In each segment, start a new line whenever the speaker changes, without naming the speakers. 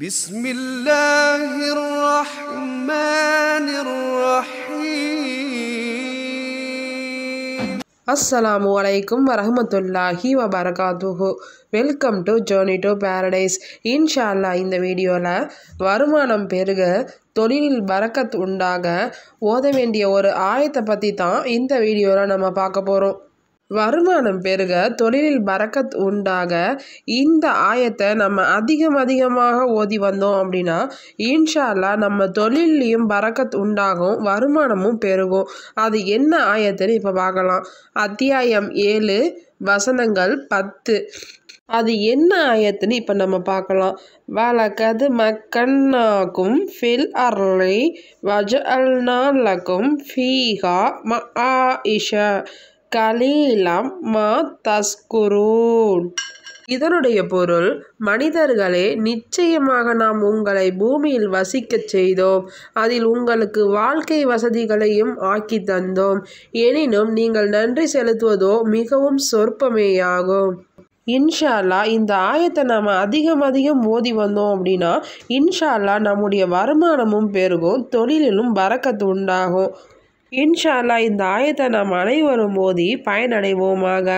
بسم الله الرحمن الرحيم السلام عليكم ورحمة الله وبركاته welcome to journey to paradise இன்ஷால்லா இந்த வீடியோவில் வருமானம் பெருக தொழிலில் பறக்கத் உண்டாக ஓத வேண்டிய ஒரு ஆயத்தை பற்றி தான் இந்த வீடியோவில் நம்ம பார்க்க போகிறோம் வருமானம் பெருக தொழிலில் பறக்கத் உண்டாக இந்த ஆயத்தை நம்ம அதிகம் அதிகமாக ஓதி வந்தோம் அப்படின்னா இன்ஷால்லா நம்ம தொழிலையும் பறக்கத் உண்டாகும் வருமானமும் பெருகும் அது என்ன ஆயத்துன்னு இப்போ பார்க்கலாம் அத்தியாயம் ஏழு வசனங்கள் பத்து அது என்ன ஆயத்துன்னு இப்போ நம்ம பார்க்கலாம் வலக்கது மக்கன்னாக்கும் ஃபில் அருளை வஜ அல்னாலக்கும் ஃபீகா ம ஆ இஷா கலீலம் மா தஸ்குரூன் இதனுடைய பொருள் மனிதர்களே நிச்சயமாக நாம் உங்களை பூமியில் வசிக்கச் செய்தோம் அதில் உங்களுக்கு வாழ்க்கை வசதிகளையும் ஆக்கி தந்தோம் எனினும் நீங்கள் நன்றி செலுத்துவதோ மிகவும் சொற்பமேயாகும் இன்ஷால்லா இந்த ஆயத்தை நாம் அதிகம் அதிகம் ஓதி வந்தோம் அப்படின்னா இன்ஷால்லா நம்முடைய வருமானமும் பெருகும் தொழிலிலும் வரக்கத்து உண்டாகும் இன்ஷால்லா இந்த ஆயத்தை நாம் அனைவரும் மோதி பயனடைவோமாக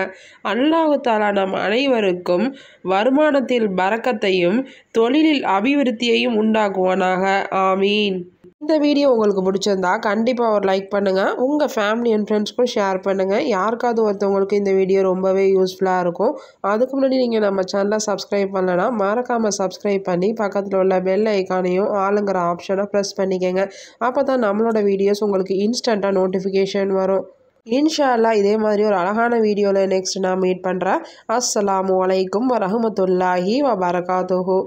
அல்லாஹு தாலா நம் அனைவருக்கும் வருமானத்தில் பறக்கத்தையும் தொழிலில் அபிவிருத்தியையும் உண்டாக்குவானாக ஆமீன் இந்த வீடியோ உங்களுக்கு பிடிச்சிருந்தா கண்டிப்பாக ஒரு லைக் பண்ணுங்கள் உங்கள் ஃபேமிலி அண்ட் ஃப்ரெண்ட்ஸ்க்கும் ஷேர் பண்ணுங்கள் யாருக்காவது ஒருத்தவங்களுக்கு இந்த வீடியோ ரொம்பவே யூஸ்ஃபுல்லாக இருக்கும் அதுக்கு முன்னாடி நீங்கள் நம்ம சேனலை சப்ஸ்கிரைப் பண்ணலைன்னா மறக்காமல் சப்ஸ்கிரைப் பண்ணி பக்கத்தில் உள்ள பெல் ஐக்கானையும் ஆளுங்கிற ஆப்ஷனை ப்ரெஸ் பண்ணிக்கோங்க அப்போ தான் நம்மளோட வீடியோஸ் உங்களுக்கு இன்ஸ்டண்ட்டாக நோட்டிஃபிகேஷன் வரும் இன்ஷால்லா இதே மாதிரி ஒரு அழகான வீடியோவில் நெக்ஸ்ட் நான் மீட் பண்ணுறேன் அஸ்லாம் வலைக்கும் வரமத்துல்லாஹி வபரகாத்துஹூ